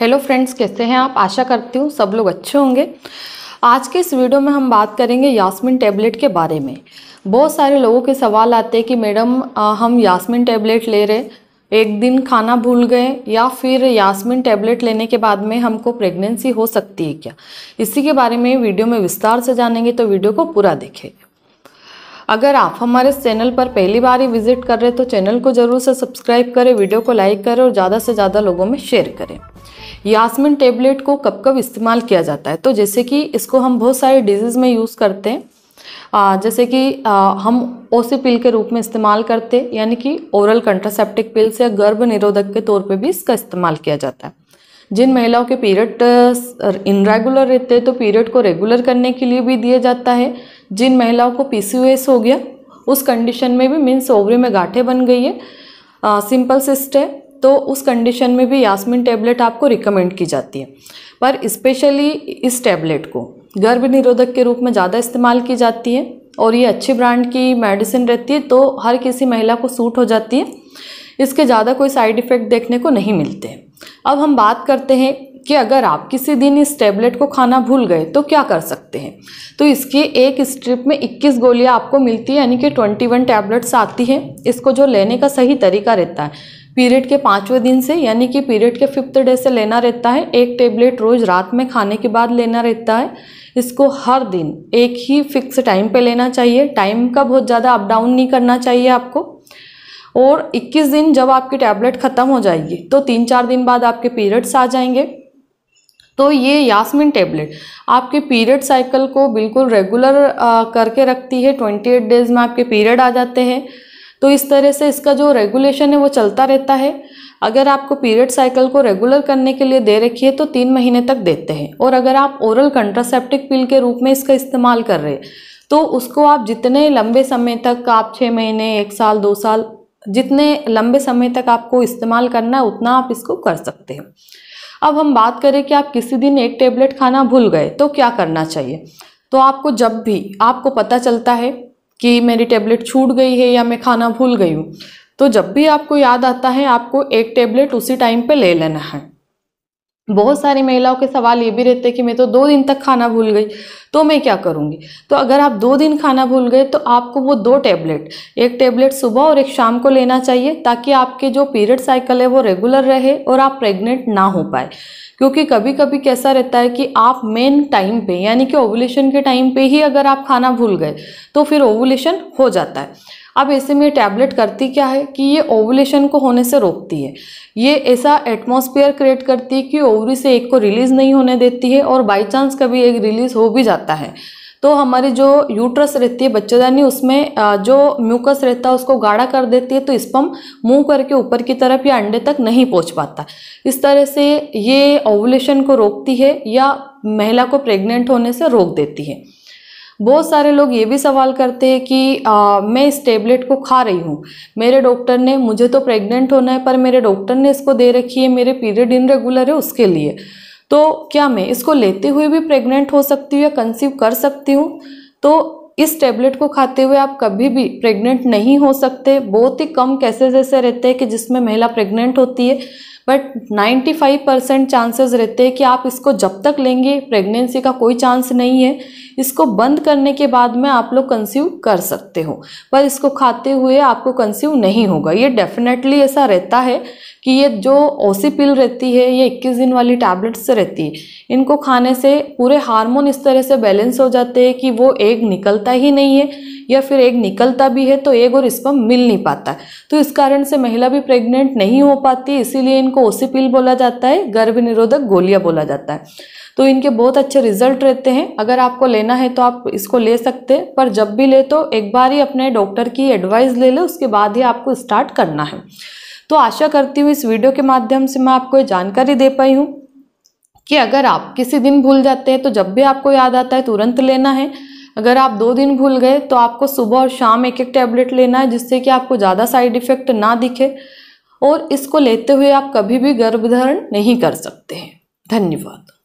Hello friends कैसे हैं आप आशा करती हूँ सब लोग अच्छे होंगे आज के इस वीडियो में हम बात करेंगे यास्मिन टैबलेट के बारे में बहुत सारे लोगों के सवाल आते हैं कि मैडम हम यास्मिन टैबलेट ले रहे एक दिन खाना भूल गए या फिर यास्मिन टैबलेट लेने के बाद में हमको प्रेगनेंसी हो सकती है क्या इसी के बारे में वीडियो में विस्तार से जानेंगे तो वीडियो को पूरा देखेंगे अगर आप हमारे इस चैनल पर पहली बार ही विजिट कर रहे हैं तो चैनल को ज़रूर से सब्सक्राइब करें वीडियो को लाइक करें और ज़्यादा से ज़्यादा लोगों में शेयर करें यास्मिन टेबलेट को कब कब इस्तेमाल किया जाता है तो जैसे कि इसको हम बहुत सारे डिजीज़ में यूज़ करते हैं आ, जैसे कि आ, हम ओसी पिल के रूप में इस्तेमाल करते हैं यानी कि ओरल कंट्रासेप्टिक पिल्स या गर्भ निरोधक के तौर पे भी इसका इस्तेमाल किया जाता है जिन महिलाओं के पीरियड इनरेगुलर रहते हैं तो पीरियड को रेगुलर करने के लिए भी दिया जाता है जिन महिलाओं को पी हो गया उस कंडीशन में भी मीन्स ओवरी में गाठे बन गई है आ, सिंपल सिस्ट है तो उस कंडीशन में भी यास्मिन टैबलेट आपको रिकमेंड की जाती है पर स्पेशली इस टैबलेट को गर्भ निरोधक के रूप में ज़्यादा इस्तेमाल की जाती है और ये अच्छी ब्रांड की मेडिसिन रहती है तो हर किसी महिला को सूट हो जाती है इसके ज़्यादा कोई साइड इफ़ेक्ट देखने को नहीं मिलते हैं अब हम बात करते हैं कि अगर आप किसी दिन इस टैबलेट को खाना भूल गए तो क्या कर सकते हैं तो इसके एक स्ट्रिप में 21 गोलियां आपको मिलती है यानी कि 21 टैबलेट्स आती है इसको जो लेने का सही तरीका रहता है पीरियड के पाँचवें दिन से यानी कि पीरियड के फिफ्थ डे से लेना रहता है एक टेबलेट रोज़ रात में खाने के बाद लेना रहता है इसको हर दिन एक ही फिक्स टाइम पर लेना चाहिए टाइम का बहुत ज़्यादा अप डाउन नहीं करना चाहिए आपको और 21 दिन जब आपकी टैबलेट ख़त्म हो जाएगी तो तीन चार दिन बाद आपके पीरियड्स आ जाएंगे तो ये यास्मिन टेबलेट आपके पीरियड साइकिल को बिल्कुल रेगुलर करके रखती है ट्वेंटी एट डेज़ में आपके पीरियड आ जाते हैं तो इस तरह से इसका जो रेगुलेशन है वो चलता रहता है अगर आपको पीरियड साइकिल को रेगुलर करने के लिए दे रखी है तो तीन महीने तक देते हैं और अगर आप ओरल कंट्रासेप्टिक पिल के रूप में इसका इस्तेमाल कर रहे हैं तो उसको आप जितने लंबे समय तक आप छः महीने एक साल दो साल जितने लंबे समय तक आपको इस्तेमाल करना है उतना आप इसको कर सकते हैं अब हम बात करें कि आप किसी दिन एक टेबलेट खाना भूल गए तो क्या करना चाहिए तो आपको जब भी आपको पता चलता है कि मेरी टेबलेट छूट गई है या मैं खाना भूल गई हूँ तो जब भी आपको याद आता है आपको एक टेबलेट उसी टाइम पे ले लेना है बहुत हम्म। सारी महिलाओं के सवाल ये भी रहते हैं कि मैं तो दो दिन तक खाना भूल गई तो मैं क्या करूँगी तो अगर आप दो दिन खाना भूल गए तो आपको वो दो टैबलेट एक टैबलेट सुबह और एक शाम को लेना चाहिए ताकि आपके जो पीरियड साइकिल है वो रेगुलर रहे और आप प्रेग्नेंट ना हो पाए क्योंकि कभी कभी कैसा रहता है कि आप मेन टाइम पे यानी कि ओवुलेशन के टाइम पे ही अगर आप खाना भूल गए तो फिर ओवुलेशन हो जाता है अब ऐसे में ये टैबलेट करती क्या है कि ये ओवुलेशन को होने से रोकती है ये ऐसा एटमॉस्फेयर क्रिएट करती है कि ओवरी से एक को रिलीज़ नहीं होने देती है और बाई चांस कभी एक रिलीज़ हो भी जाता है तो हमारी जो यूट्रस रहती है बच्चेदानी उसमें जो म्यूकस रहता है उसको गाढ़ा कर देती है तो स्पम मुंह करके ऊपर की तरफ या अंडे तक नहीं पहुंच पाता इस तरह से ये ओवुलेशन को रोकती है या महिला को प्रेग्नेंट होने से रोक देती है बहुत सारे लोग ये भी सवाल करते हैं कि आ, मैं इस टेबलेट को खा रही हूँ मेरे डॉक्टर ने मुझे तो प्रेग्नेंट होना है पर मेरे डॉक्टर ने इसको दे रखी है मेरे पीरियड इनरेगुलर है उसके लिए तो क्या मैं इसको लेते हुए भी प्रेग्नेंट हो सकती हूँ या कंसीव कर सकती हूँ तो इस टैबलेट को खाते हुए आप कभी भी प्रेग्नेंट नहीं हो सकते बहुत ही कम केसेस ऐसे रहते हैं कि जिसमें महिला प्रेग्नेंट होती है बट 95 परसेंट चांसेस रहते हैं कि आप इसको जब तक लेंगे प्रेगनेंसी का कोई चांस नहीं है इसको बंद करने के बाद में आप लोग कंसीव कर सकते हो पर इसको खाते हुए आपको कंसीव नहीं होगा ये डेफिनेटली ऐसा रहता है कि ये जो ओसी पिल रहती है ये 21 दिन वाली टैबलेट्स से रहती है इनको खाने से पूरे हार्मोन इस तरह से बैलेंस हो जाते हैं कि वो एग निकलता ही नहीं है या फिर एग निकलता भी है तो एग और स्पम मिल नहीं पाता है तो इस कारण से महिला भी प्रेग्नेंट नहीं हो पाती इसीलिए इनको ओसी पिल बोला जाता है गर्भ निरोधक गोलियाँ बोला जाता है तो इनके बहुत अच्छे रिजल्ट रहते हैं अगर आपको लेना है तो आप इसको ले सकते हैं पर जब भी ले तो एक बार ही अपने डॉक्टर की एडवाइस ले लो उसके बाद ही आपको स्टार्ट करना है तो आशा करती हूँ इस वीडियो के माध्यम से मैं आपको ये जानकारी दे पाई हूँ कि अगर आप किसी दिन भूल जाते हैं तो जब भी आपको याद आता है तुरंत लेना है अगर आप दो दिन भूल गए तो आपको सुबह और शाम एक एक टैबलेट लेना है जिससे कि आपको ज़्यादा साइड इफ़ेक्ट ना दिखे और इसको लेते हुए आप कभी भी गर्भधारण नहीं कर सकते हैं धन्यवाद